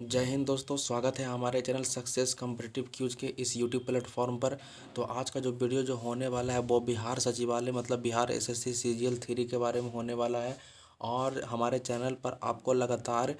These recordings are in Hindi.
जय हिंद दोस्तों स्वागत है हमारे चैनल सक्सेस कम्पटिटिव क्यूज के इस यूट्यूब प्लेटफॉर्म पर तो आज का जो वीडियो जो होने वाला है वो बिहार सचिवालय मतलब बिहार एसएससी सीजीएल थ्री के बारे में होने वाला है और हमारे चैनल पर आपको लगातार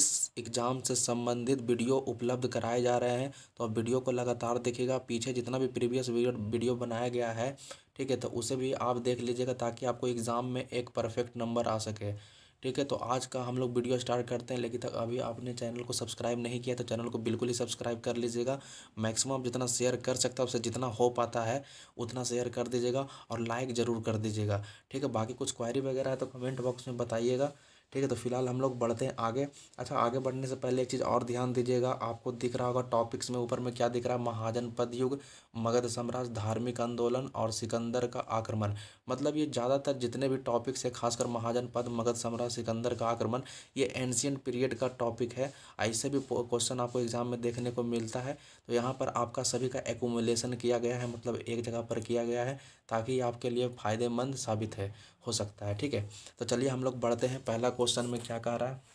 इस एग्ज़ाम से संबंधित वीडियो उपलब्ध कराए जा रहे हैं तो आप वीडियो को लगातार देखिएगा पीछे जितना भी प्रीवियस वीडियो बनाया गया है ठीक है तो उसे भी आप देख लीजिएगा ताकि आपको एग्ज़ाम में एक परफेक्ट नंबर आ सके ठीक है तो आज का हम लोग वीडियो स्टार्ट करते हैं लेकिन तक अभी आपने चैनल को सब्सक्राइब नहीं किया तो चैनल को बिल्कुल ही सब्सक्राइब कर लीजिएगा मैक्सिमम जितना शेयर कर सकता है उससे जितना हो पाता है उतना शेयर कर दीजिएगा और लाइक ज़रूर कर दीजिएगा ठीक है बाकी कुछ क्वायरी वगैरह है तो कमेंट बॉक्स में बताइएगा ठीक है तो फिलहाल हम लोग बढ़ते हैं आगे अच्छा आगे बढ़ने से पहले एक चीज़ और ध्यान दीजिएगा आपको दिख रहा होगा टॉपिक्स में ऊपर में क्या दिख रहा है महाजन पदयुग युग मगध साम्राज्य धार्मिक आंदोलन और सिकंदर का आक्रमण मतलब ये ज़्यादातर जितने भी टॉपिक्स है खासकर महाजन पद मगध साम्राज्य सिकंदर का आक्रमण ये एनशियन पीरियड का टॉपिक है ऐसे भी क्वेश्चन आपको एग्जाम में देखने को मिलता है तो यहाँ पर आपका सभी का एकोमोलेशन किया गया है मतलब एक जगह पर किया गया है ताकि आपके लिए फ़ायदेमंद साबित है हो सकता है ठीक है तो चलिए हम लोग बढ़ते हैं पहला क्वेश्चन में क्या कह रहा है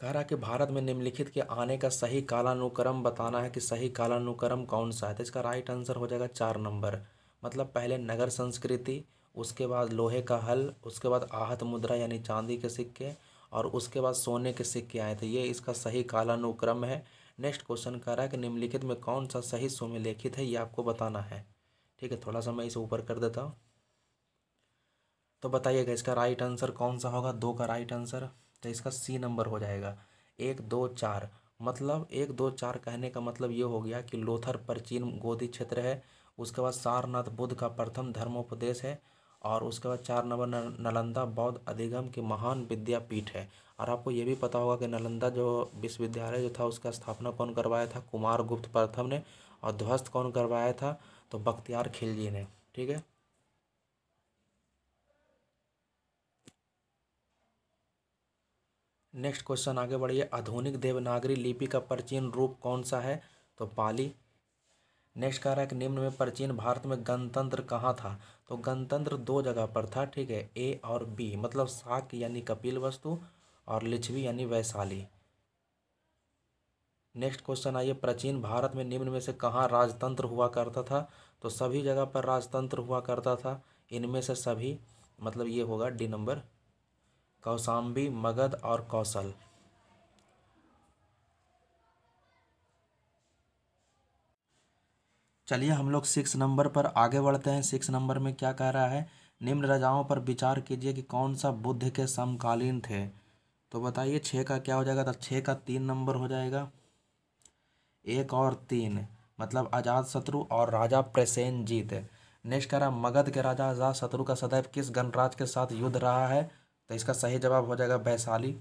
कह रहा है कि भारत में निम्नलिखित के आने का सही कालानुक्रम बताना है कि सही कालानुक्रम कौन सा है तो इसका राइट आंसर हो जाएगा चार नंबर मतलब पहले नगर संस्कृति उसके बाद लोहे का हल उसके बाद आहत मुद्रा यानी चांदी के सिक्के और उसके बाद सोने के सिक्के आए थे ये इसका सही कालानुक्रम है नेक्स्ट क्वेश्चन कह रहा है कि निम्नलिखित में कौन सा सही सुमिलेखित है ये आपको बताना है ठीक है थोड़ा सा मैं इसे ऊपर कर देता हूँ तो बताइएगा इसका राइट आंसर कौन सा होगा दो का राइट आंसर तो इसका सी नंबर हो जाएगा एक दो चार मतलब एक दो चार कहने का मतलब ये हो गया कि लोथर प्राचीन गोदी क्षेत्र है उसके बाद सारनाथ बुद्ध का प्रथम धर्मोपदेश है और उसके बाद चार नंबर नालंदा बौद्ध अधिगम की महान विद्यापीठ है और आपको ये भी पता होगा कि नालंदा जो विश्वविद्यालय जो था उसका स्थापना कौन करवाया था कुमार गुप्त प्रथम ने और ध्वस्त कौन करवाया था तो बख्तियार खिलजी ने ठीक है नेक्स्ट क्वेश्चन आगे बढ़िए आधुनिक देवनागरी लिपि का प्राचीन रूप कौन सा है तो पाली नेक्स्ट कह रहा है कि निम्न में प्राचीन भारत में गणतंत्र कहाँ था तो गणतंत्र दो जगह पर था ठीक है ए और बी मतलब शाक यानी कपिल वस्तु और लिच्छवी यानी वैशाली नेक्स्ट क्वेश्चन आइए प्राचीन भारत में निम्न में से कहाँ राजतंत्र हुआ करता था तो सभी जगह पर राजतंत्र हुआ करता था इनमें से सभी मतलब ये होगा डी नंबर कौशाम्बी मगध और कौशल चलिए हम लोग सिक्स नंबर पर आगे बढ़ते हैं सिक्स नंबर में क्या कह रहा है निम्न राजाओं पर विचार कीजिए कि कौन सा बुद्ध के समकालीन थे तो बताइए छः का क्या हो जाएगा तो छः का तीन नंबर हो जाएगा एक और तीन मतलब अजात शत्रु और राजा प्रसेन जीत नेक्स्ट कह रहा मगध के राजा अजात शत्रु का सदैव किस गणराज के साथ युद्ध रहा है तो इसका सही जवाब हो जाएगा वैशाली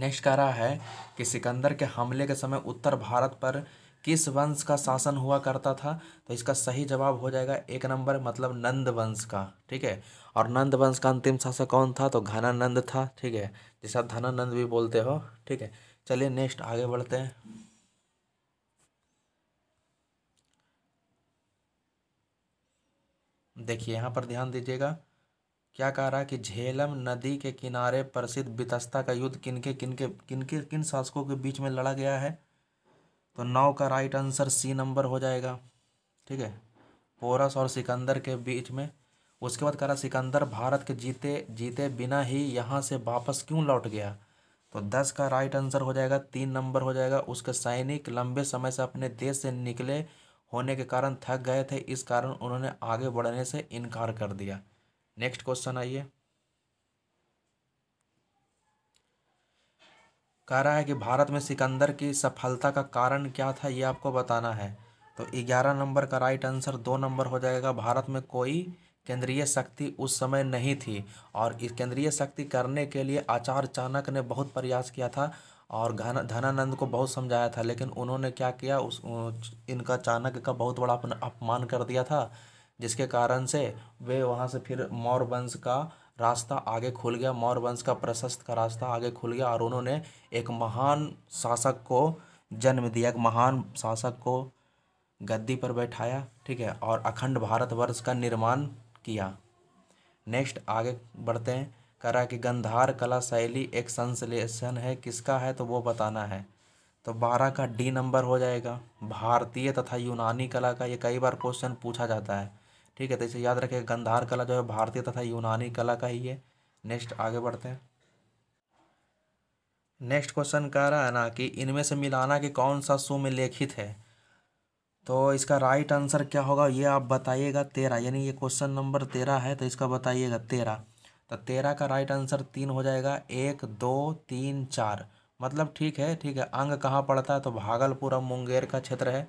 नेक्स्ट कह रहा है कि सिकंदर के हमले के समय उत्तर भारत पर किस वंश का शासन हुआ करता था तो इसका सही जवाब हो जाएगा एक नंबर मतलब नंद वंश का ठीक है और नंद वंश का अंतिम शासक कौन था तो घनानंद था ठीक है जिसे आप धनानंद भी बोलते हो ठीक है चलिए नेक्स्ट आगे बढ़ते हैं देखिए यहाँ पर ध्यान दीजिएगा क्या कह रहा है कि झेलम नदी के किनारे प्रसिद्ध बितस्ता का युद्ध किनके किनके किनके किन शासकों के बीच में लड़ा गया है तो नौ का राइट आंसर सी नंबर हो जाएगा ठीक है पोरस और सिकंदर के बीच में उसके बाद कह रहा सिकंदर भारत के जीते जीते बिना ही यहाँ से वापस क्यों लौट गया तो दस का राइट आंसर हो जाएगा तीन नंबर हो जाएगा उसके सैनिक लंबे समय से अपने देश से निकले होने के कारण थक गए थे इस कारण उन्होंने आगे बढ़ने से इनकार कर दिया नेक्स्ट क्वेश्चन आइए कह रहा है कि भारत में सिकंदर की सफलता का कारण क्या था ये आपको बताना है तो ग्यारह नंबर का राइट आंसर दो नंबर हो जाएगा भारत में कोई केंद्रीय शक्ति उस समय नहीं थी और इस केंद्रीय शक्ति करने के लिए आचार्य चाणक्य ने बहुत प्रयास किया था और घन धनानंद को बहुत समझाया था लेकिन उन्होंने क्या किया उस इनका चाणक्य का बहुत बड़ा अपमान कर दिया था जिसके कारण से वे वहाँ से फिर मौर्य वंश का रास्ता आगे खुल गया मौर्य वंश का प्रशस्त का रास्ता आगे खुल गया और उन्होंने एक महान शासक को जन्म दिया एक महान शासक को गद्दी पर बैठाया ठीक है और अखंड भारतवर्ष का निर्माण किया नेक्स्ट आगे बढ़ते हैं करा कि गंधार कला शैली एक संश्लेषण है किसका है तो वो बताना है तो बारह का डी नंबर हो जाएगा भारतीय तथा यूनानी कला का ये कई बार क्वेश्चन पूछा जाता है ठीक है तो इसे याद रखें गंधार कला जो है भारतीय तथा यूनानी कला का ही है नेक्स्ट आगे बढ़ते हैं नेक्स्ट क्वेश्चन कह रहा है ना कि इनमें से मिलाना कि कौन सा सुमिलेखित है तो इसका राइट आंसर क्या होगा ये आप बताइएगा तेरह यानी ये क्वेश्चन नंबर तेरह है तो इसका बताइएगा तेरह तो तेरह का राइट आंसर तीन हो जाएगा एक दो तीन चार मतलब ठीक है ठीक है अंग कहाँ पड़ता है तो भागलपुर और मुंगेर का क्षेत्र है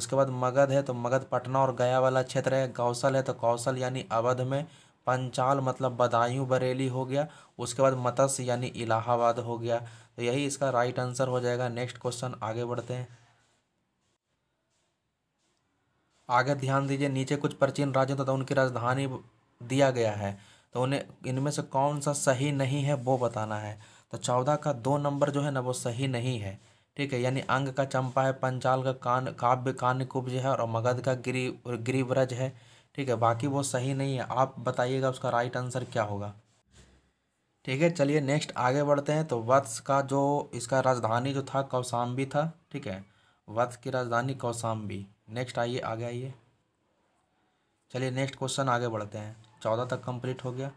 उसके बाद मगध है तो मगध पटना और गया वाला क्षेत्र है कौशल है तो कौशल यानी अवध में पंचाल मतलब बदायूं बरेली हो गया उसके बाद मत्स्य यानी इलाहाबाद हो गया तो यही इसका राइट आंसर हो जाएगा नेक्स्ट क्वेश्चन आगे बढ़ते हैं आगे ध्यान दीजिए नीचे कुछ प्राचीन राज्य तथा उनकी राजधानी दिया गया है तो उन्हें इनमें से कौन सा सही नहीं है वो बताना है तो चौदह का दो नंबर जो है ना वो सही नहीं है ठीक है यानी अंग का चंपा है पंचाल का कान काव्य कान कुब्ज है और मगध का गिरी गिरिव्रज है ठीक है बाकी वो सही नहीं है आप बताइएगा उसका राइट आंसर क्या होगा ठीक है चलिए नेक्स्ट आगे बढ़ते हैं तो वत्स का जो इसका राजधानी जो था कौशाम्बी था ठीक है वत्स की राजधानी कौसाम्बी नेक्स्ट आइए आगे आइए चलिए नेक्स्ट क्वेश्चन आगे बढ़ते हैं चौदह तक कंप्लीट हो गया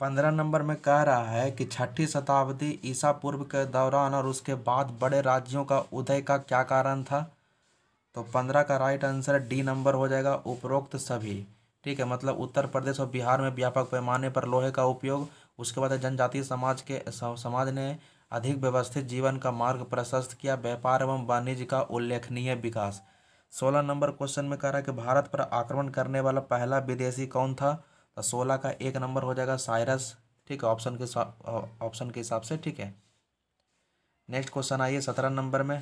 पंद्रह नंबर में कह रहा है कि छठी शताब्दी ईसा पूर्व के दौरान और उसके बाद बड़े राज्यों का उदय का क्या कारण था तो पंद्रह का राइट आंसर डी नंबर हो जाएगा उपरोक्त सभी ठीक है मतलब उत्तर प्रदेश और बिहार में व्यापक पैमाने पर लोहे का उपयोग उसके बाद जनजातीय समाज के समाज ने अधिक व्यवस्थित जीवन का मार्ग प्रशस्त किया व्यापार एवं वाणिज्य का उल्लेखनीय विकास सोलह नंबर क्वेश्चन में कह रहा है कि भारत पर आक्रमण करने वाला पहला विदेशी कौन था तो सोलह का एक नंबर हो जाएगा साइरस ठीक है ऑप्शन के ऑप्शन के हिसाब से ठीक है नेक्स्ट क्वेश्चन आइए सत्रह नंबर में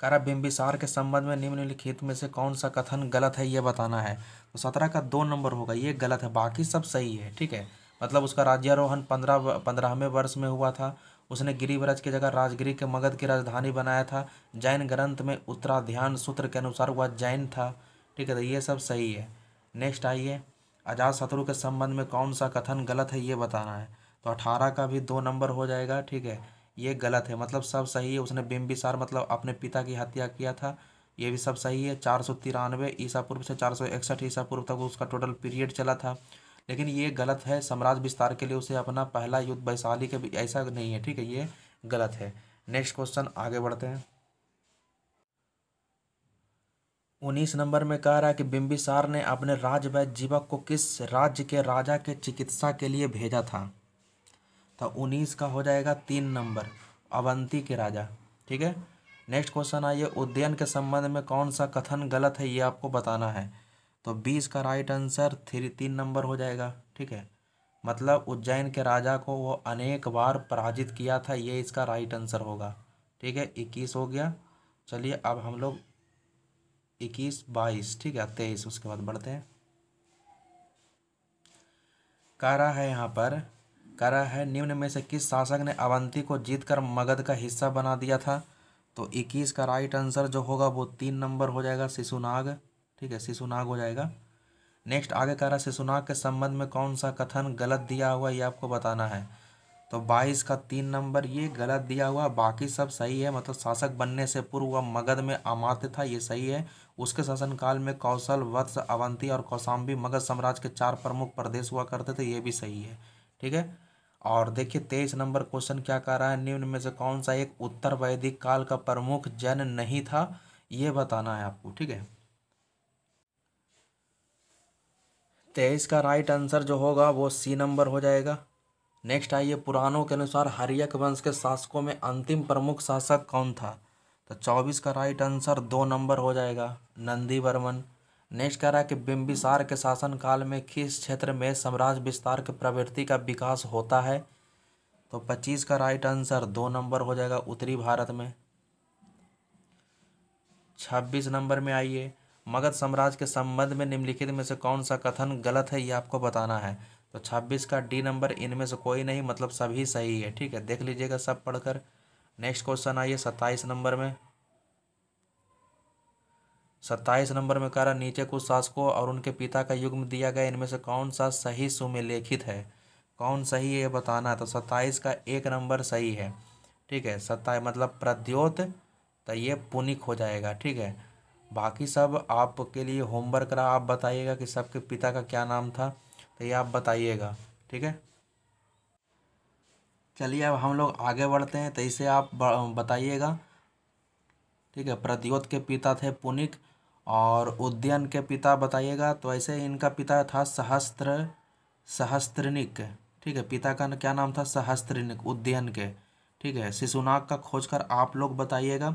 करा बिम्बिसार के संबंध में निम्नलिखित में से कौन सा कथन गलत है ये बताना है तो सत्रह का दो नंबर होगा ये गलत है बाकी सब सही है ठीक है मतलब उसका राज्यारोहण पंद्रह पंद्रहवें वर्ष में हुआ था उसने गिरिव्रज की जगह राजगिरी के मगध की राजधानी बनाया था जैन ग्रंथ में उत्तराध्यान सूत्र के अनुसार वह जैन था ठीक है तो ये सब सही है नेक्स्ट आइए अजात शत्रु के संबंध में कौन सा कथन गलत है ये बताना है तो अठारह का भी दो नंबर हो जाएगा ठीक है ये गलत है मतलब सब सही है उसने बिम्बिसार मतलब अपने पिता की हत्या किया था ये भी सब सही है चार सौ तिरानवे ईसा पूर्व से चार सौ इकसठ ईसा पूर्व तक उसका टोटल पीरियड चला था लेकिन ये गलत है साम्राज्य विस्तार के लिए उसे अपना पहला युद्ध वैशाली के भी ऐसा नहीं है ठीक है ये गलत है नेक्स्ट क्वेश्चन आगे बढ़ते हैं उन्नीस नंबर में कह रहा है कि बिम्बिसार ने अपने राज्य वैद जीवक को किस राज्य के राजा के चिकित्सा के लिए भेजा था तो उन्नीस का हो जाएगा तीन नंबर अवंती के राजा ठीक है नेक्स्ट क्वेश्चन आइए उद्यन के संबंध में कौन सा कथन गलत है ये आपको बताना है तो बी इसका राइट आंसर थ्री तीन नंबर हो जाएगा ठीक है मतलब उज्जैन के राजा को वो अनेक बार पराजित किया था ये इसका राइट आंसर होगा ठीक है इक्कीस हो गया चलिए अब हम लोग इक्कीस बाईस ठीक है तेईस उसके बाद बढ़ते हैं कारा है यहाँ पर करा है निम्न में से किस शासक ने अवंती को जीतकर मगध का हिस्सा बना दिया था तो इक्कीस का राइट आंसर जो होगा वो तीन नंबर हो जाएगा शिशुनाग ठीक है शिशुनाग हो जाएगा नेक्स्ट आगे कह रहा है शिशुनाग के संबंध में कौन सा कथन गलत दिया हुआ ये आपको बताना है तो बाईस का तीन नंबर ये गलत दिया हुआ बाकी सब सही है मतलब शासक बनने से पूर्व वह मगध में अमात्य था ये सही है उसके शासनकाल में कौशल वत्स अवंती और कौशाम्बी मगध साम्राज्य के चार प्रमुख प्रदेश हुआ करते थे ये भी सही है ठीक है और देखिए तेईस नंबर क्वेश्चन क्या कह रहा है निम्न में से कौन सा एक उत्तर वैदिक काल का प्रमुख जन नहीं था ये बताना है आपको ठीक है सकते हैं इसका राइट आंसर जो होगा वो सी नंबर हो जाएगा नेक्स्ट आइए पुराणों के अनुसार हरियक वंश के शासकों में अंतिम प्रमुख शासक कौन था तो चौबीस का राइट आंसर दो नंबर हो जाएगा नंदी वर्मन नेक्स्ट कह रहा है कि बिम्बिसार के शासनकाल में किस क्षेत्र में साम्राज्य विस्तार की प्रवृत्ति का विकास होता है तो पच्चीस का राइट आंसर दो नंबर हो जाएगा उत्तरी भारत में छब्बीस नंबर में आइए मगध साम्राज्य के संबंध में निम्नलिखित में से कौन सा कथन गलत है ये आपको बताना है तो 26 का डी नंबर इनमें से कोई नहीं मतलब सभी सही है ठीक है देख लीजिएगा सब पढ़कर नेक्स्ट क्वेश्चन आइए सत्ताईस नंबर में सत्ताईस नंबर में कह नीचे कुछ शासकों और उनके पिता का युग्म दिया गया इनमें से कौन सा सही सुमिलेखित है कौन सही है ये बताना है तो सत्ताईस का एक नंबर सही है ठीक है सत्ताईस मतलब प्रद्योत तो ये पुनिक हो जाएगा ठीक है बाकी सब आपके लिए होमवर्क रहा आप बताइएगा कि सबके पिता का क्या नाम था तो ये आप बताइएगा ठीक है चलिए अब हम लोग आगे बढ़ते हैं तो इसे आप बताइएगा ठीक है प्रद्योत के पिता थे पुनिक और उद्यन के पिता बताइएगा तो ऐसे इनका पिता था सहस्त्र सहस्त्रनिक ठीक है पिता का क्या नाम था सहस्त्रनिक उद्यन के ठीक है शिशुनाग का खोज कर आप लोग बताइएगा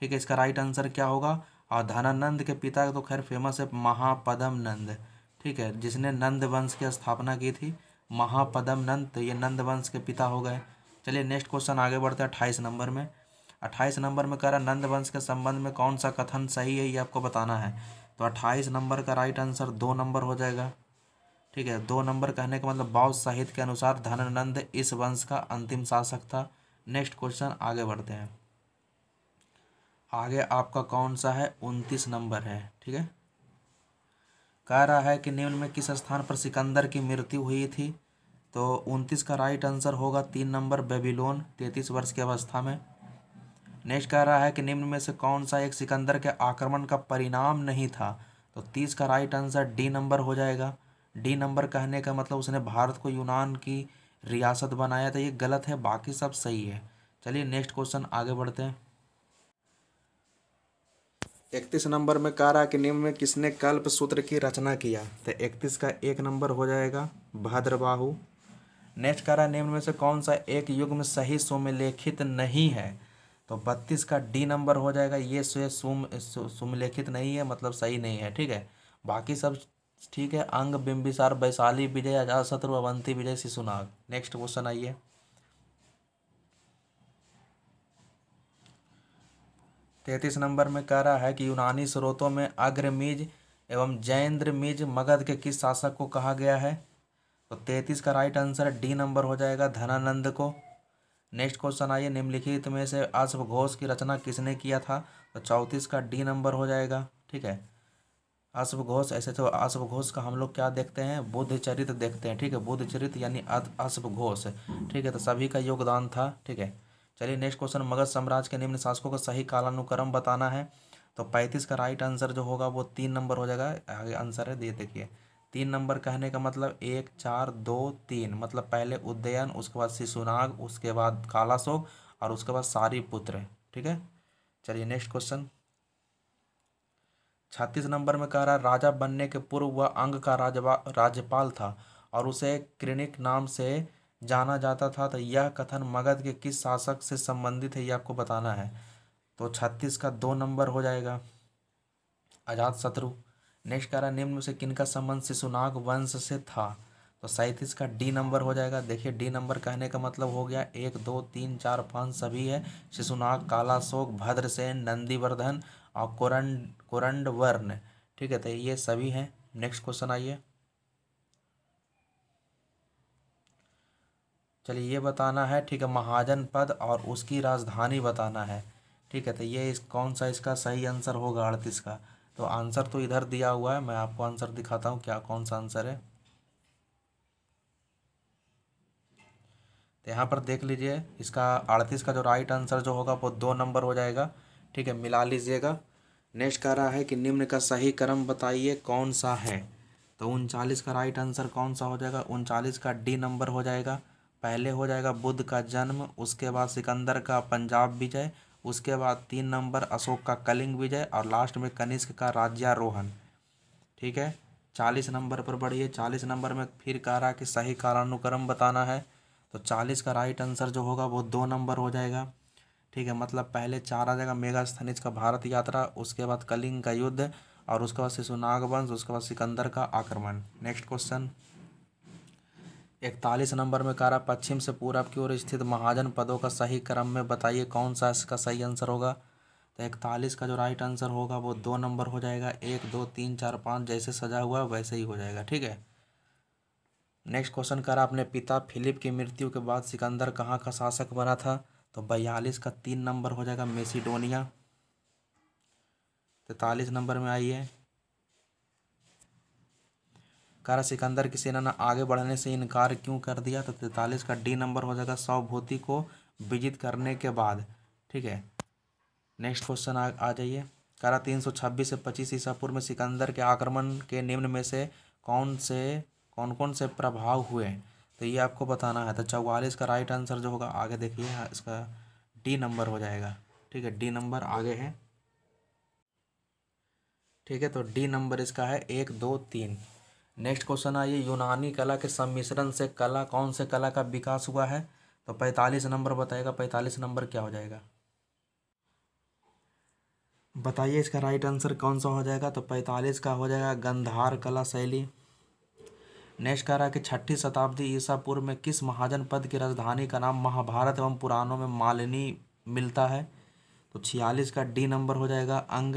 ठीक है इसका राइट आंसर क्या होगा और धनानंद के पिता तो खैर फेमस है महापदम नंद ठीक है जिसने नंद वंश की स्थापना की थी महापदम नंद तो ये नंद वंश के पिता हो गए चलिए नेक्स्ट क्वेश्चन आगे बढ़ते हैं अट्ठाईस नंबर में अट्ठाईस नंबर में कह रहा नंद वंश के संबंध में कौन सा कथन सही है ये आपको बताना है तो अट्ठाईस नंबर का राइट आंसर दो नंबर हो जाएगा ठीक है दो नंबर कहने का मतलब बौद्ध साहित्य के अनुसार धनानंद इस वंश का अंतिम शासक था नेक्स्ट क्वेश्चन आगे बढ़ते हैं आगे आपका कौन सा है उनतीस नंबर है ठीक है कह रहा है कि निम्न में किस स्थान पर सिकंदर की मृत्यु हुई थी तो उनतीस का राइट आंसर होगा तीन नंबर बेबीलोन तैंतीस वर्ष की अवस्था में नेक्स्ट कह रहा है कि निम्न में से कौन सा एक सिकंदर के आक्रमण का परिणाम नहीं था तो तीस का राइट आंसर डी नंबर हो जाएगा डी नंबर कहने का मतलब उसने भारत को यूनान की रियासत बनाया था ये गलत है बाकी सब सही है चलिए नेक्स्ट क्वेश्चन आगे बढ़ते हैं इकतीस नंबर में कारा के निम्न में किसने कल्प सूत्र की रचना किया तो इकतीस का एक नंबर हो जाएगा भद्रबाहु नेक्स्ट कारा निम्न में से कौन सा एक युग में सही सुमलेखित नहीं है तो बत्तीस का डी नंबर हो जाएगा ये से सुम सुमलेखित नहीं है मतलब सही नहीं है ठीक है बाकी सब ठीक है अंग बिंबिसार वैशाली विजय अजात शत्रु अवंती विजय शिशुनाग नेक्स्ट क्वेश्चन आइए तैतीस नंबर में कह रहा है कि यूनानी स्रोतों में अग्रमीज एवं जैन्द्रमीज मगध के किस शासक को कहा गया है तो तैतीस का राइट आंसर डी नंबर हो जाएगा धनानंद को नेक्स्ट क्वेश्चन आइए निम्नलिखित में से अश्व घोष की रचना किसने किया था तो चौंतीस का डी नंबर हो जाएगा ठीक है अश्व घोष ऐसे तो अश्व घोष का हम लोग क्या देखते हैं बुद्ध चरित्र देखते हैं ठीक है बुद्ध चरित्र यानी अश्व घोष ठीक है तो सभी का योगदान था ठीक है चलिए नेक्स्ट क्वेश्चन मगध साम्राज्य के निम्न शासकों का सही कालानुक्रम बताना है तो पैंतीस का राइट आंसर जो होगा वो तीन नंबर हो जाएगा आगे आंसर है ये देखिए तीन नंबर कहने का मतलब एक चार दो तीन मतलब पहले उदयन उसके बाद शिशुनाग उसके बाद कालाशोक और उसके बाद सारी पुत्र ठीक है चलिए नेक्स्ट क्वेश्चन छत्तीस नंबर में कह रहा राजा बनने के पूर्व वह अंग का राज्यपाल था और उसे क्रिनिक नाम से जाना जाता था तो यह कथन मगध के किस शासक से संबंधित है यह आपको बताना है तो छत्तीस का दो नंबर हो जाएगा अजात शत्रु नेक्स्ट कह रहा निम्न से किनका संबंध शिशुनाग वंश से था तो सैंतीस का डी नंबर हो जाएगा देखिए डी नंबर कहने का मतलब हो गया एक दो तीन चार पाँच सभी है शिशुनाग कालाशोक भद्रसेन नंदीवर्धन और कोरंड कोरंडवर्ण ठीक है तो ये सभी हैं नेक्स्ट क्वेश्चन आइए चलिए ये बताना है ठीक है महाजन पद और उसकी राजधानी बताना है ठीक है तो ये इस कौन सा इसका सही आंसर होगा अड़तीस का तो आंसर तो इधर दिया हुआ है मैं आपको आंसर दिखाता हूँ क्या कौन सा आंसर है तो यहाँ पर देख लीजिए इसका अड़तीस का जो राइट आंसर जो होगा वो दो नंबर हो जाएगा ठीक है मिला लीजिएगा नेक्स्ट कह रहा है कि निम्न का सही क्रम बताइए कौन सा है तो उनचालीस का राइट आंसर कौन सा हो जाएगा उनचालीस का डी नंबर हो जाएगा पहले हो जाएगा बुद्ध का जन्म उसके बाद सिकंदर का पंजाब विजय उसके बाद तीन नंबर अशोक का कलिंग विजय और लास्ट में कनिष्क का राज्यारोहण ठीक है चालीस नंबर पर बढ़िए चालीस नंबर में फिर कह रहा है कि सही कालानुक्रम बताना है तो चालीस का राइट आंसर जो होगा वो दो नंबर हो जाएगा ठीक है मतलब पहले चार आ जाएगा मेगा स्थनिज का भारत यात्रा उसके बाद कलिंग का युद्ध और उसके बाद शिशुनागवंश उसके बाद सिकंदर का आक्रमण नेक्स्ट क्वेश्चन इकतालीस नंबर में कारा रहा पश्चिम से पूरब की ओर स्थित महाजन पदों का सही क्रम में बताइए कौन सा इसका सही आंसर होगा तो इकतालीस का जो राइट आंसर होगा वो दो नंबर हो जाएगा एक दो तीन चार पाँच जैसे सजा हुआ वैसे ही हो जाएगा ठीक है नेक्स्ट क्वेश्चन करा रहा अपने पिता फिलिप की मृत्यु के बाद सिकंदर कहाँ का शासक बना था तो बयालीस का तीन नंबर हो जाएगा मेसीडोनिया तैतालीस नंबर में आइए कारा सिकंदर की सेना ने आगे बढ़ने से इनकार क्यों कर दिया तो तैतालीस का डी नंबर हो जाएगा सौभूति को विजित करने के बाद ठीक है नेक्स्ट क्वेश्चन आ, आ जाइए कारा तीन सौ छब्बीस से पच्चीस ईसापुर में सिकंदर के आक्रमण के निम्न में से कौन से कौन कौन से प्रभाव हुए तो ये आपको बताना है तो चौवालीस का राइट आंसर जो होगा आगे देखिए हाँ, इसका डी नंबर हो जाएगा ठीक है डी नंबर आगे है ठीक है तो डी नंबर इसका है एक दो तीन नेक्स्ट क्वेश्चन आइए यूनानी कला के सम्मिश्रण से कला कौन से कला का विकास हुआ है तो पैंतालीस नंबर बताएगा पैंतालीस नंबर क्या हो जाएगा बताइए इसका राइट आंसर कौन सा हो जाएगा तो पैंतालीस का हो जाएगा गंधार कला शैली नेक्स्ट कह रहा है कि छठी शताब्दी ईसा पूर्व में किस महाजन पद की राजधानी का नाम महाभारत एवं पुराणों में मालिनी मिलता है तो छियालीस का डी नंबर हो जाएगा अंग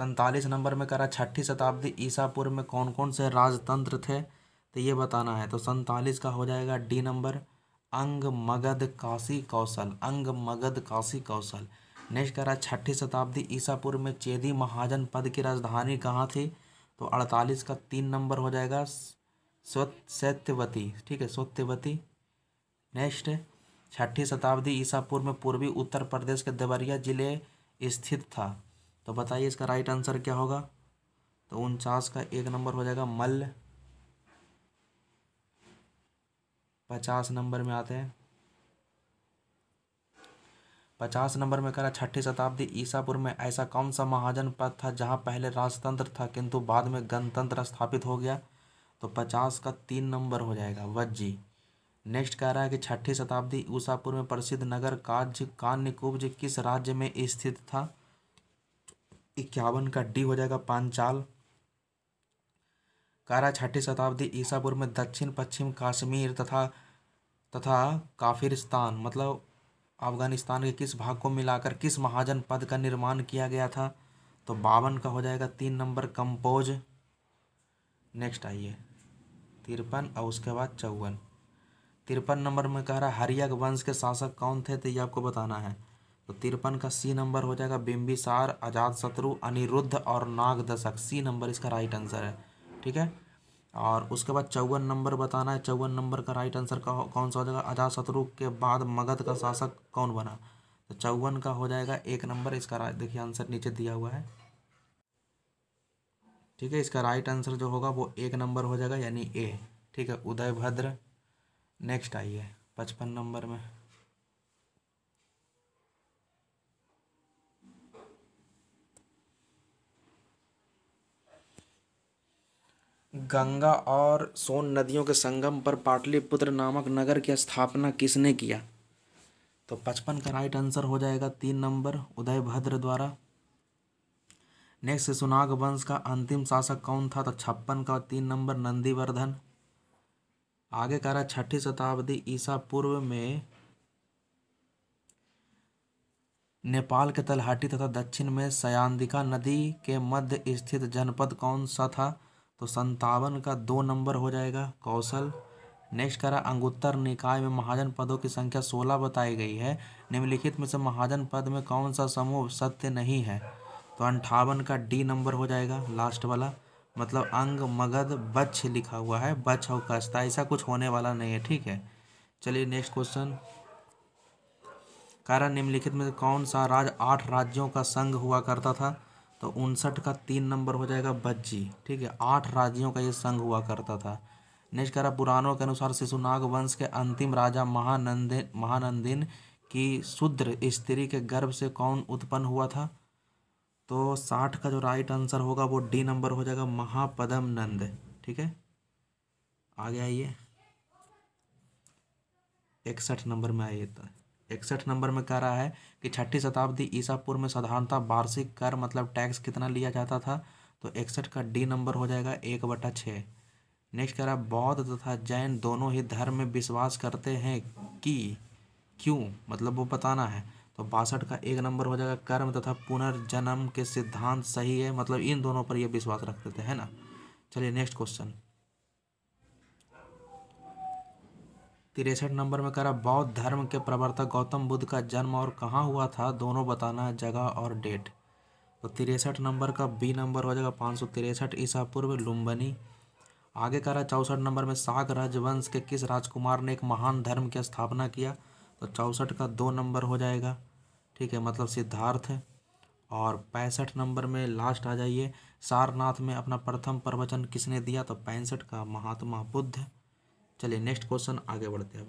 सैंतालीस नंबर में करा छठी शताब्दी ईसा पूर्व में कौन कौन से राजतंत्र थे तो ये बताना है तो सैंतालीस का हो जाएगा डी नंबर अंग मगध काशी कौशल अंग मगध काशी कौशल नेक्स्ट करा छठी शताब्दी ईसा पूर्व में चेदी महाजन पद की राजधानी कहाँ थी तो अड़तालीस का तीन नंबर हो जाएगा सत्यवती ठीक है सत्यवती नेक्स्ट छठी शताब्दी ईसा पूर्व में पूर्वी उत्तर प्रदेश के देवरिया जिले स्थित था तो बताइए इसका राइट आंसर क्या होगा तो उनचास का एक नंबर हो जाएगा मल्ल पचास नंबर में आते हैं पचास नंबर में करा छठी शताब्दी ईसापुर में ऐसा कौन सा महाजन पद था जहां पहले राजतंत्र था किंतु बाद में गणतंत्र स्थापित हो गया तो पचास का तीन नंबर हो जाएगा वज्जी नेक्स्ट कह रहा है कि छठी शताब्दी ऊसापुर में प्रसिद्ध नगर काज कान्यकुब्ज किस राज्य में स्थित था इक्यावन का डी हो जाएगा पांचाल कारा छठी शताब्दी ईसापुर में दक्षिण पश्चिम कश्मीर तथा तथा काफिरिस्तान मतलब अफगानिस्तान के किस भाग को मिलाकर किस महाजन पद का निर्माण किया गया था तो बावन का हो जाएगा तीन नंबर कंपोज नेक्स्ट आइए तिरपन और उसके बाद चौवन तिरपन नंबर में कह रहा हरियक वंश के शासक कौन थे तो ये आपको बताना है तो तिरपन का सी नंबर हो जाएगा बिम्बिसार आजाद शत्रु अनिरुद्ध और नाग दशक सी नंबर इसका राइट आंसर है ठीक है और उसके बाद चौवन नंबर बताना है चौवन नंबर का राइट आंसर का कौन सा हो जाएगा अजात शत्रु के बाद मगध का शासक कौन बना तो चौवन का हो जाएगा एक नंबर इसका देखिए आंसर नीचे दिया हुआ है ठीक है इसका राइट आंसर जो होगा वो एक नंबर हो जाएगा यानी ए ठीक है उदय भद्र नेक्स्ट आइए पचपन नंबर में गंगा और सोन नदियों के संगम पर पाटलिपुत्र नामक नगर की स्थापना किसने किया तो पचपन का राइट आंसर हो जाएगा तीन नंबर उदय भद्र द्वारा नेक्स्ट सुनाग वंश का अंतिम शासक कौन था तो छप्पन का तीन नंबर नंदीवर्धन आगे कह रहा छठी शताब्दी ईसा पूर्व में नेपाल के तलहाटी तथा दक्षिण में सयांदिका नदी के मध्य स्थित जनपद कौन सा था तो संतावन का दो नंबर हो जाएगा कौशल नेक्स्ट करा अंगुत्तर निकाय में महाजन पदों की संख्या सोलह बताई गई है निम्नलिखित में से महाजन पद में कौन सा समूह सत्य नहीं है तो अंठावन का डी नंबर हो जाएगा लास्ट वाला मतलब अंग मगध बच्छ लिखा हुआ है बच्छ और कस्ता ऐसा कुछ होने वाला नहीं है ठीक है चलिए नेक्स्ट क्वेश्चन कारण निम्नलिखित में कौन सा राज आठ राज्यों का संघ हुआ करता था तो उनसठ का तीन नंबर हो जाएगा बज्जी ठीक है आठ राज्यों का ये संघ हुआ करता था नेक्स्ट कह रहा पुराणों के अनुसार शिशुनाग वंश के अंतिम राजा महानंदिन महानंदिन की शूद्र स्त्री के गर्भ से कौन उत्पन्न हुआ था तो साठ का जो राइट आंसर होगा वो डी नंबर हो जाएगा महापदम नंद ठीक है आ गया ये इकसठ नंबर में आइए तो। इकसठ नंबर में कह रहा है कि छठी शताब्दी ईसा पूर्व में साधारणता वार्षिक कर मतलब टैक्स कितना लिया जाता था तो इकसठ का डी नंबर हो जाएगा एक बटा छः नेक्स्ट कह रहा है बौद्ध तथा जैन दोनों ही धर्म में विश्वास करते हैं कि क्यों मतलब वो बताना है तो बासठ का एक नंबर हो जाएगा कर्म तथा पुनर्जन्म के सिद्धांत सही है मतलब इन दोनों पर ये विश्वास रखते थे है ना चलिए नेक्स्ट क्वेश्चन तिरसठ नंबर में रहा बौद्ध धर्म के प्रवर्तक गौतम बुद्ध का जन्म और कहाँ हुआ था दोनों बताना है जगह और डेट तो तिरसठ नंबर का बी नंबर हो जाएगा पाँच सौ तिरसठ ईसा पूर्व लुम्बनी आगे करा चौसठ नंबर में साग राजवंश के किस राजकुमार ने एक महान धर्म की स्थापना किया तो चौंसठ का दो नंबर हो जाएगा ठीक है मतलब सिद्धार्थ और पैंसठ नंबर में लास्ट आ जाइए सारनाथ में अपना प्रथम प्रवचन किसने दिया तो पैंसठ का महात्मा बुद्ध चलिए नेक्स्ट क्वेश्चन आगे बढ़ते हैं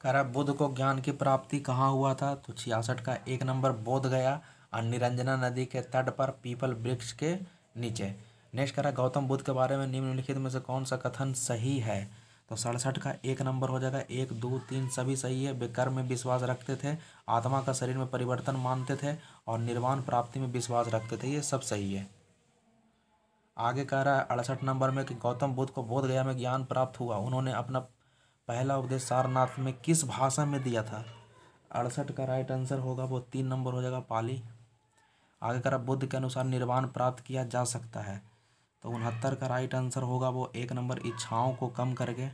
कह रहा बुद्ध को ज्ञान की प्राप्ति कहाँ हुआ था तो छियासठ का एक नंबर बोध गया और निरंजना नदी के तट पर पीपल वृक्ष के नीचे नेक्स्ट कह रहा गौतम बुद्ध के बारे में निम्नलिखित में से कौन सा कथन सही है तो सड़सठ का एक नंबर हो जाएगा एक दो तीन सभी सही है वे कर्म में विश्वास रखते थे आत्मा का शरीर में परिवर्तन मानते थे और निर्वाण प्राप्ति में विश्वास रखते थे ये सब सही है आगे कह रहा है अड़सठ नंबर में कि गौतम बुद्ध को बोध गया में ज्ञान प्राप्त हुआ उन्होंने अपना पहला उपदेश सारनाथ में किस भाषा में दिया था अड़सठ का राइट आंसर होगा वो तीन नंबर हो जाएगा पाली आगे करा बुद्ध के अनुसार निर्वाण प्राप्त किया जा सकता है तो उनहत्तर का राइट आंसर होगा वो एक नंबर इच्छाओं को कम करके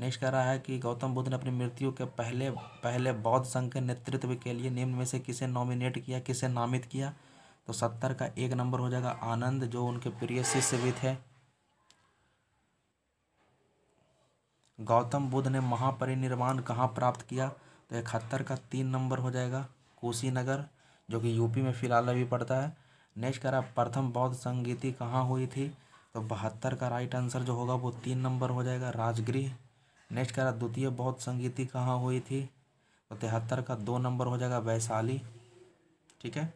नेक्स्ट कह रहा है कि गौतम बुद्ध ने अपनी मृत्यु के पहले पहले बौद्ध संघ के नेतृत्व के लिए निम्न में से किसे नॉमिनेट किया किसे नामित किया तो सत्तर का एक नंबर हो जाएगा आनंद जो उनके प्रिय शिष्यविद थे गौतम बुद्ध ने महापरिनिर्वाण कहाँ प्राप्त किया तो इकहत्तर का तीन नंबर हो जाएगा कुशीनगर जो कि यूपी में फिलहाल अभी पड़ता है नेक्स्ट कह रहा प्रथम बौद्ध संगीति कहाँ हुई थी तो बहत्तर का राइट आंसर जो होगा वो तीन नंबर हो जाएगा राजगृह नेक्स्ट कह रहा द्वितीय बौद्ध संगीति कहाँ हुई थी तो तिहत्तर का दो नंबर हो जाएगा वैशाली ठीक है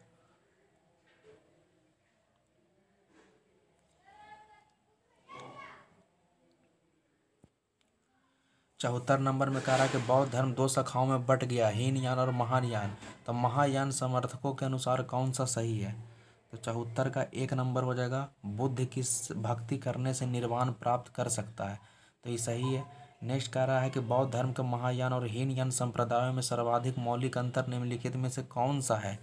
चौहत्तर नंबर में कह रहा है कि बौद्ध धर्म दो शाखाओं में बट गया हीन यान और महायान तो महायान समर्थकों के अनुसार कौन सा सही है तो चौहत्तर का एक नंबर हो जाएगा बुद्ध की भक्ति करने से निर्वाण प्राप्त कर सकता है तो ये सही है नेक्स्ट कह रहा है कि बौद्ध धर्म के महायान और हीन यान संप्रदायों में सर्वाधिक मौलिक अंतर निम्नलिखित में से कौन सा है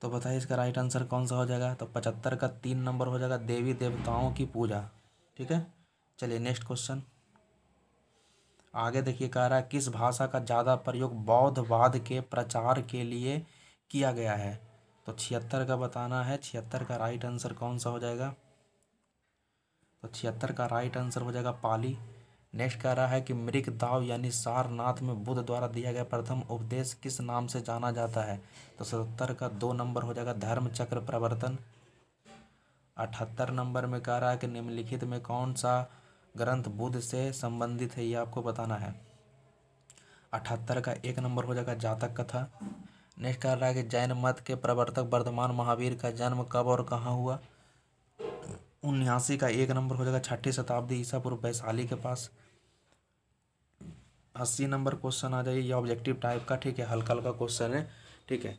तो बताइए इसका राइट आंसर कौन सा हो जाएगा तो पचहत्तर का तीन नंबर हो जाएगा देवी देवताओं की पूजा ठीक है चलिए नेक्स्ट क्वेश्चन आगे देखिए कह रहा है किस भाषा का ज़्यादा प्रयोग बौद्धवाद के प्रचार के लिए किया गया है तो छिहत्तर का बताना है छिहत्तर का राइट आंसर कौन सा हो जाएगा तो छिहत्तर का राइट आंसर हो जाएगा पाली नेक्स्ट कह रहा है कि मृग दाव यानी सारनाथ में बुद्ध द्वारा दिया गया प्रथम उपदेश किस नाम से जाना जाता है तो सतहत्तर का दो नंबर हो जाएगा धर्म चक्र प्रवर्तन अठहत्तर नंबर में कह रहा है कि निम्नलिखित में कौन सा ग्रंथ बुद्ध से संबंधित है ये आपको बताना है अठहत्तर का एक नंबर हो जाएगा जातक कथा नेक्स्ट कर रहा है कि जैन मत के प्रवर्तक वर्धमान महावीर का जन्म कब और कहाँ हुआ उन्यासी का एक नंबर हो जाएगा छठी शताब्दी ईसा पूर्व वैशाली के पास अस्सी नंबर क्वेश्चन आ जाइए ये ऑब्जेक्टिव टाइप का ठीक है हल्का हल्का क्वेश्चन है ठीक है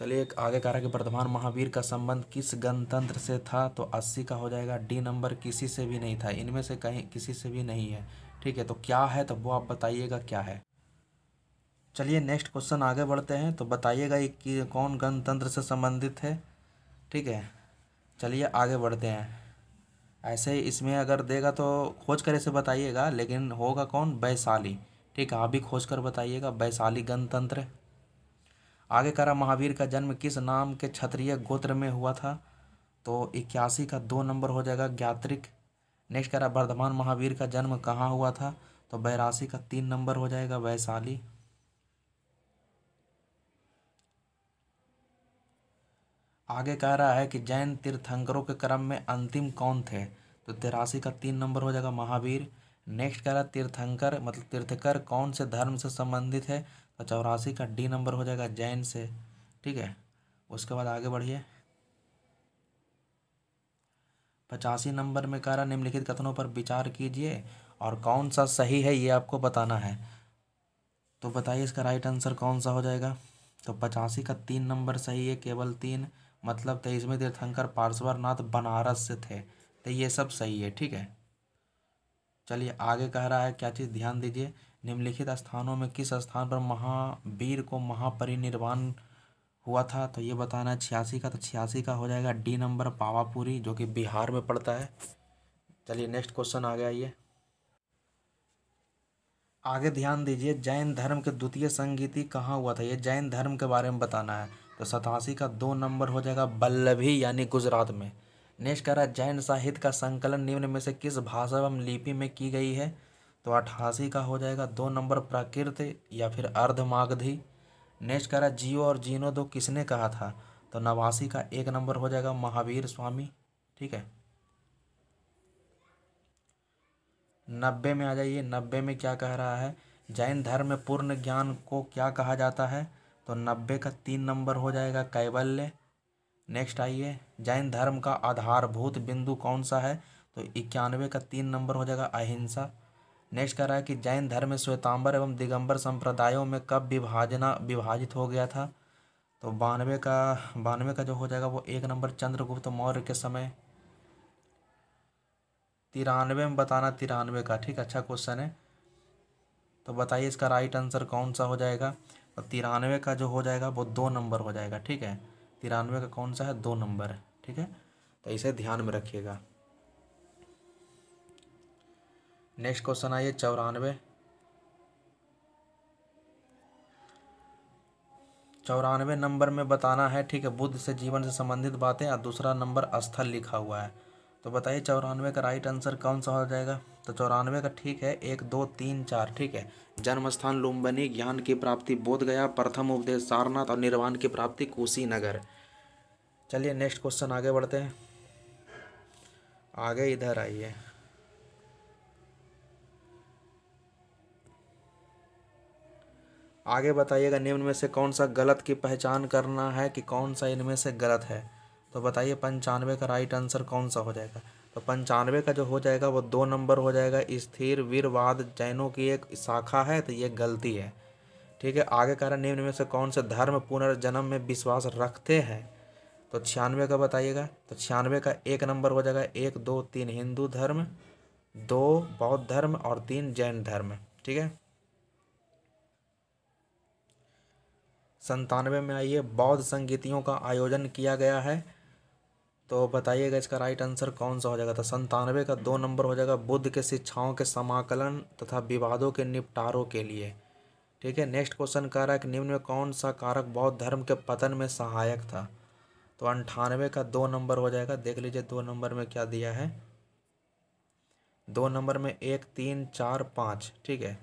चलिए एक आगे कह रहा है कि वर्धमान महावीर का संबंध किस गणतंत्र से था तो अस्सी का हो जाएगा डी नंबर किसी से भी नहीं था इनमें से कहीं किसी से भी नहीं है ठीक है तो क्या है तो वो आप बताइएगा क्या है चलिए नेक्स्ट क्वेश्चन आगे बढ़ते हैं तो बताइएगा कि कौन गणतंत्र से संबंधित है ठीक है चलिए आगे बढ़ते हैं ऐसे ही इसमें अगर देगा तो खोज कर ऐसे बताइएगा लेकिन होगा कौन वैशाली ठीक है आप भी खोज कर बताइएगा वैशाली गणतंत्र आगे करा महावीर का जन्म किस नाम के क्षत्रिय गोत्र में हुआ था तो इक्यासी का दो नंबर हो जाएगा ज्ञात्रिक नेक्स्ट करा वर्धमान महावीर का जन्म कहाँ हुआ था तो बैरासी का तीन नंबर हो जाएगा वैशाली आगे कह रहा है कि जैन तीर्थंकरों के क्रम में अंतिम कौन थे तो तिरासी का तीन नंबर हो जाएगा महावीर नेक्स्ट कह रहा तीर्थंकर मतलब तीर्थकर कौन से धर्म से संबंधित है तो चौरासी का डी नंबर हो जाएगा जैन से ठीक है उसके बाद आगे बढ़िए पचासी नंबर में कह रहा निम्नलिखित कथनों पर विचार कीजिए और कौन सा सही है ये आपको बताना है तो बताइए इसका राइट आंसर कौन सा हो जाएगा तो पचासी का तीन नंबर सही है केवल तीन मतलब तेईसवें तीर्थंकर पार्श्वरनाथ बनारस से थे तो ये सब सही है ठीक है चलिए आगे कह रहा है क्या चीज़ ध्यान दीजिए निम्नलिखित स्थानों में किस स्थान पर महावीर को महापरिनिर्वाण हुआ था तो ये बताना है छियासी का तो छियासी का हो जाएगा डी नंबर पावापुरी जो कि बिहार में पड़ता है चलिए नेक्स्ट क्वेश्चन आ गया ये आगे ध्यान दीजिए जैन धर्म के द्वितीय संगीति कहाँ हुआ था ये जैन धर्म के बारे में बताना है तो सतासी का दो नंबर हो जाएगा बल्लभी यानी गुजरात में नेक्स्ट कह रहा है जैन साहित्य का संकलन निम्न में से किस भाषा एवं लिपि में की गई है तो अठासी का हो जाएगा दो नंबर प्राकृत या फिर अर्धमागधी नेक्स्ट कह रहा है जियो और जीनो दो किसने कहा था तो नवासी का एक नंबर हो जाएगा महावीर स्वामी ठीक है नब्बे में आ जाइए नब्बे में क्या कह रहा है जैन धर्म में पूर्ण ज्ञान को क्या कहा जाता है तो नब्बे का तीन नंबर हो जाएगा कैबल्य नेक्स्ट आइए जैन धर्म का आधारभूत बिंदु कौन सा है तो इक्यानवे का तीन नंबर हो जाएगा अहिंसा नेक्स्ट कह रहा है कि जैन धर्म श्वेतांबर एवं दिगंबर संप्रदायों में कब विभाजना विभाजित हो गया था तो बानवे का बानवे का जो हो जाएगा वो एक नंबर चंद्रगुप्त मौर्य के समय तिरानवे में बताना तिरानवे का ठीक अच्छा क्वेश्चन है तो बताइए इसका राइट आंसर कौन सा हो जाएगा और तो तिरानवे का जो हो जाएगा वो दो नंबर हो जाएगा ठीक है तिरानवे का कौन सा है दो नंबर ठीक है तो इसे ध्यान में रखिएगा नेक्स्ट क्वेश्चन आइए चौरानवे चौरानवे नंबर में बताना है ठीक है बुद्ध से जीवन से संबंधित बातें और दूसरा नंबर स्थल लिखा हुआ है तो बताइए चौरानवे का राइट आंसर कौन सा हो जाएगा तो चौरानवे का ठीक है एक दो तीन चार ठीक है जन्म स्थान लुम्बनी ज्ञान की प्राप्ति बोध गया प्रथम उपदेश सारनाथ और निर्वाण की प्राप्ति कुशीनगर चलिए नेक्स्ट क्वेश्चन आगे बढ़ते हैं आगे इधर आइए आगे बताइएगा निम्न में से कौन सा गलत की पहचान करना है कि कौन सा इनमें से गलत है तो बताइए पंचानवे का राइट आंसर कौन सा हो जाएगा तो पंचानवे का जो हो जाएगा वो दो नंबर हो जाएगा स्थिर वीरवाद जैनों की एक शाखा है तो ये गलती है ठीक है आगे कह रहा निम्न में से कौन से धर्म पुनर्जन्म में विश्वास रखते हैं तो छियानवे का बताइएगा तो छियानवे का एक नंबर हो जाएगा एक दो तीन हिंदू धर्म दो बौद्ध धर्म और तीन जैन धर्म ठीक है संतानवे में आइए बौद्ध संगीतियों का आयोजन किया गया है तो बताइएगा इसका राइट आंसर कौन सा हो जाएगा तो संतानवे का दो नंबर हो जाएगा बुद्ध के शिक्षाओं के समाकलन तथा विवादों के निपटारों के लिए ठीक है नेक्स्ट क्वेश्चन कह रहा है कि निम्न में कौन सा कारक बौद्ध धर्म के पतन में सहायक था तो अंठानवे का दो नंबर हो जाएगा देख लीजिए दो नंबर में क्या दिया है दो नंबर में एक तीन चार पाँच ठीक है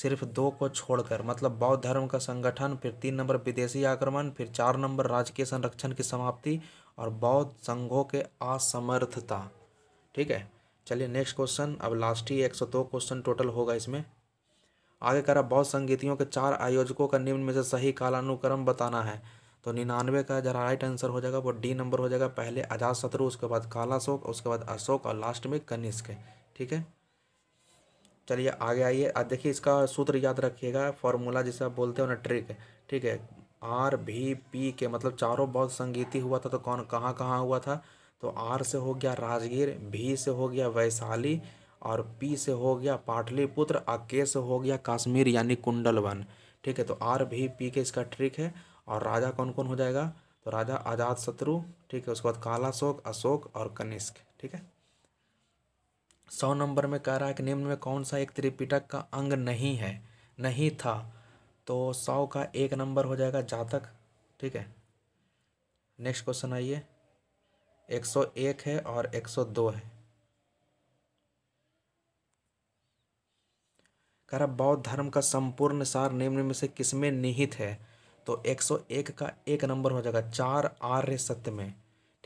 सिर्फ दो को छोड़कर मतलब बौद्ध धर्म का संगठन फिर तीन नंबर विदेशी आक्रमण फिर चार नंबर राजकीय संरक्षण की समाप्ति और बौद्ध संघों के असमर्थता ठीक है चलिए नेक्स्ट क्वेश्चन अब लास्ट ही एक सौ दो क्वेश्चन टोटल होगा इसमें आगे करा बौद्ध संगीतियों के चार आयोजकों का निम्न में से सही कालानुक्रम बताना है तो निन्यानवे का जरा राइट आंसर हो जाएगा वो डी नंबर हो जाएगा पहले अजात शत्रु उसके बाद काला शोक उसके बाद अशोक और लास्ट में कनिष्क ठीक है चलिए आगे आइए देखिए इसका सूत्र याद रखिएगा फॉर्मूला जिसे आप बोलते हो ना ट्रिक ठीक है आर भी पी के मतलब चारों बहुत संगीती हुआ था तो कौन कहाँ कहाँ हुआ था तो आर से हो गया राजगीर भी से हो गया वैशाली और पी से हो गया पाटलिपुत्र और के से हो गया कश्मीर यानी कुंडल वन ठीक है तो आर भी पी के इसका ट्रिक है और राजा कौन कौन हो जाएगा तो राजा आजाद शत्रु ठीक है उसके बाद काला अशोक अशोक और कनिष्क ठीक है सौ नंबर में कह रहा है कि निम्न में कौन सा एक त्रिपिटक का अंग नहीं है नहीं था तो सौ का एक नंबर हो जाएगा जातक ठीक है नेक्स्ट क्वेश्चन आइए एक सौ एक है और एक सौ दो है कह रहा बौद्ध धर्म का संपूर्ण सार निम्न में से किसमें निहित है तो एक सौ एक का एक नंबर हो जाएगा चार आर्य सत्य में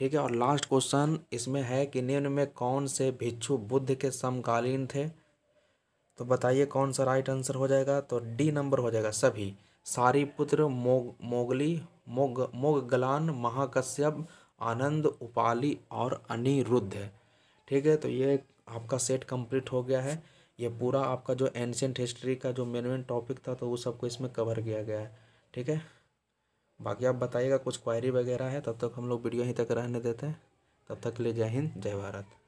ठीक है और लास्ट क्वेश्चन इसमें है कि निम्न में कौन से भिक्षु बुद्ध के समकालीन थे तो बताइए कौन सा राइट आंसर हो जाएगा तो डी नंबर हो जाएगा सभी सारी पुत्र मोग मोगली मोग गलान महाकश्यप आनंद उपाली और अनिरुद्ध ठीक है तो ये आपका सेट कंप्लीट हो गया है ये पूरा आपका जो एंशेंट हिस्ट्री का जो मेन मेन टॉपिक था तो वो सबको इसमें कवर किया गया है ठीक है बाकी आप बताइएगा कुछ क्वायरी वगैरह है तब तक हम लोग वीडियो यहीं तक रहने देते हैं तब तक के लिए जय हिंद जय भारत